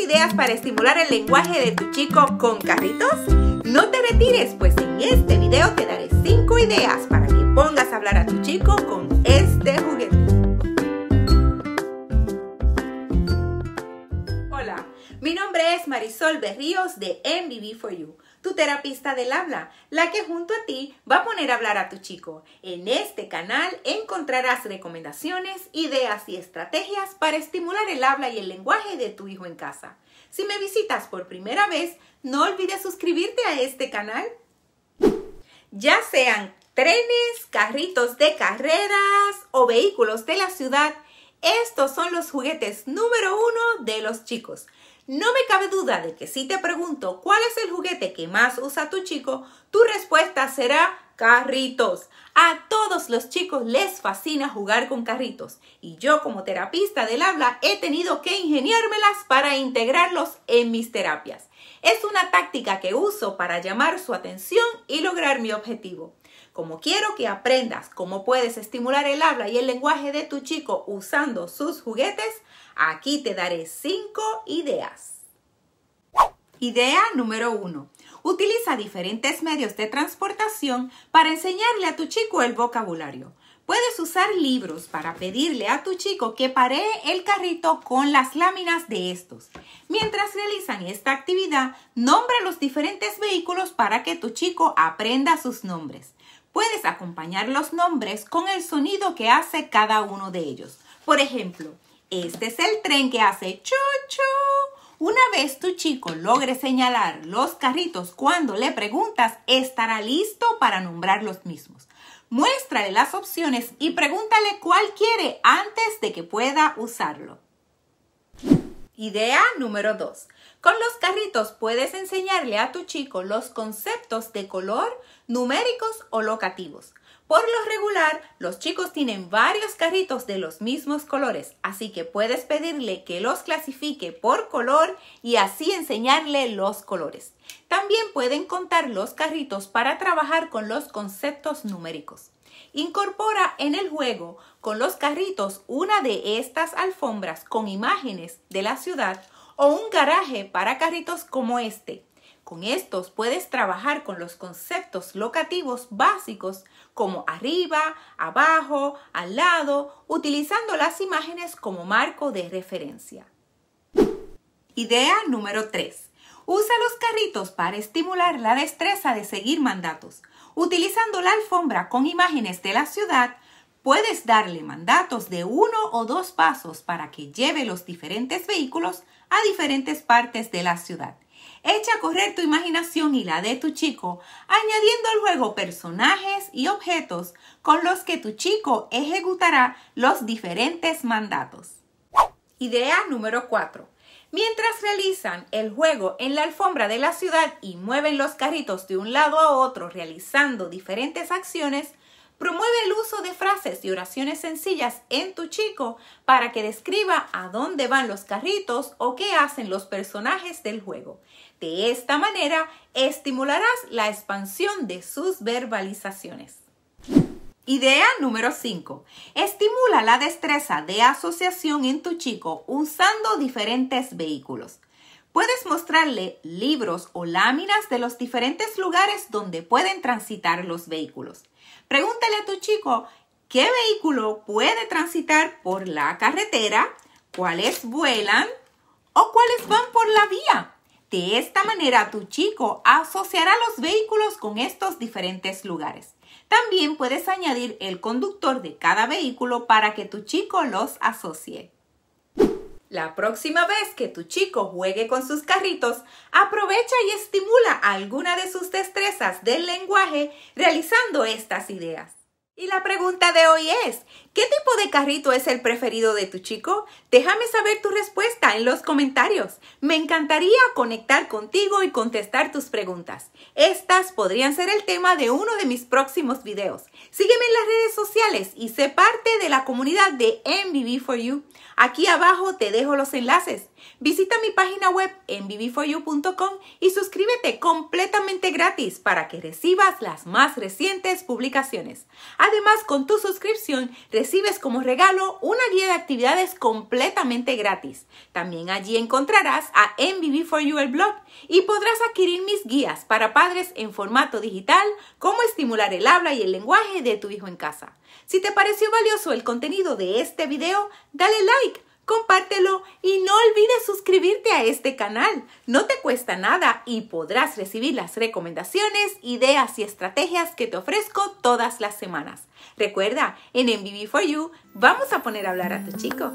ideas para estimular el lenguaje de tu chico con carritos? No te retires, pues en este video te daré 5 ideas para que pongas a hablar a tu chico con Marisol Berríos de MvB for You, tu terapista del habla, la que junto a ti va a poner a hablar a tu chico. En este canal encontrarás recomendaciones, ideas y estrategias para estimular el habla y el lenguaje de tu hijo en casa. Si me visitas por primera vez, no olvides suscribirte a este canal. Ya sean trenes, carritos de carreras o vehículos de la ciudad, estos son los juguetes número uno de los chicos. No me cabe duda de que si te pregunto cuál es el juguete que más usa tu chico, tu respuesta será carritos. A todos los chicos les fascina jugar con carritos y yo como terapista del habla he tenido que ingeniármelas para integrarlos en mis terapias. Es una táctica que uso para llamar su atención y lograr mi objetivo. Como quiero que aprendas cómo puedes estimular el habla y el lenguaje de tu chico usando sus juguetes, aquí te daré 5 ideas. Idea número 1. Utiliza diferentes medios de transportación para enseñarle a tu chico el vocabulario. Puedes usar libros para pedirle a tu chico que paree el carrito con las láminas de estos. Mientras realizan esta actividad, nombra los diferentes vehículos para que tu chico aprenda sus nombres. Puedes acompañar los nombres con el sonido que hace cada uno de ellos. Por ejemplo, este es el tren que hace cho-cho. Una vez tu chico logre señalar los carritos cuando le preguntas, estará listo para nombrar los mismos. Muéstrale las opciones y pregúntale cuál quiere antes de que pueda usarlo. Idea número 2. Con los carritos puedes enseñarle a tu chico los conceptos de color, numéricos o locativos. Por lo regular, los chicos tienen varios carritos de los mismos colores, así que puedes pedirle que los clasifique por color y así enseñarle los colores. También pueden contar los carritos para trabajar con los conceptos numéricos. Incorpora en el juego con los carritos una de estas alfombras con imágenes de la ciudad o un garaje para carritos como este. Con estos puedes trabajar con los conceptos locativos básicos como arriba, abajo, al lado, utilizando las imágenes como marco de referencia. Idea número 3. Usa los carritos para estimular la destreza de seguir mandatos, utilizando la alfombra con imágenes de la ciudad Puedes darle mandatos de uno o dos pasos para que lleve los diferentes vehículos a diferentes partes de la ciudad. Echa a correr tu imaginación y la de tu chico, añadiendo al juego personajes y objetos con los que tu chico ejecutará los diferentes mandatos. Idea número 4. Mientras realizan el juego en la alfombra de la ciudad y mueven los carritos de un lado a otro realizando diferentes acciones, Promueve el uso de frases y oraciones sencillas en tu chico para que describa a dónde van los carritos o qué hacen los personajes del juego. De esta manera estimularás la expansión de sus verbalizaciones. Idea número 5. Estimula la destreza de asociación en tu chico usando diferentes vehículos. Puedes mostrarle libros o láminas de los diferentes lugares donde pueden transitar los vehículos. Pregúntale a tu chico qué vehículo puede transitar por la carretera, cuáles vuelan o cuáles van por la vía. De esta manera tu chico asociará los vehículos con estos diferentes lugares. También puedes añadir el conductor de cada vehículo para que tu chico los asocie. La próxima vez que tu chico juegue con sus carritos, aprovecha y estimula alguna de sus destrezas del lenguaje realizando estas ideas. Y la pregunta de hoy es, ¿qué tipo de carrito es el preferido de tu chico? Déjame saber tu respuesta en los comentarios. Me encantaría conectar contigo y contestar tus preguntas. Estas podrían ser el tema de uno de mis próximos videos. Sígueme en las redes sociales y sé parte de la comunidad de MVB4U. Aquí abajo te dejo los enlaces. Visita mi página web en 4 y suscríbete completamente gratis para que recibas las más recientes publicaciones. Además, con tu suscripción recibes como regalo una guía de actividades completamente gratis. También allí encontrarás a MBB4U el blog y podrás adquirir mis guías para padres en formato digital, cómo estimular el habla y el lenguaje de tu hijo en casa. Si te pareció valioso el contenido de este video, dale like compártelo y no olvides suscribirte a este canal. No te cuesta nada y podrás recibir las recomendaciones, ideas y estrategias que te ofrezco todas las semanas. Recuerda, en mbb 4 u vamos a poner a hablar a tu chico.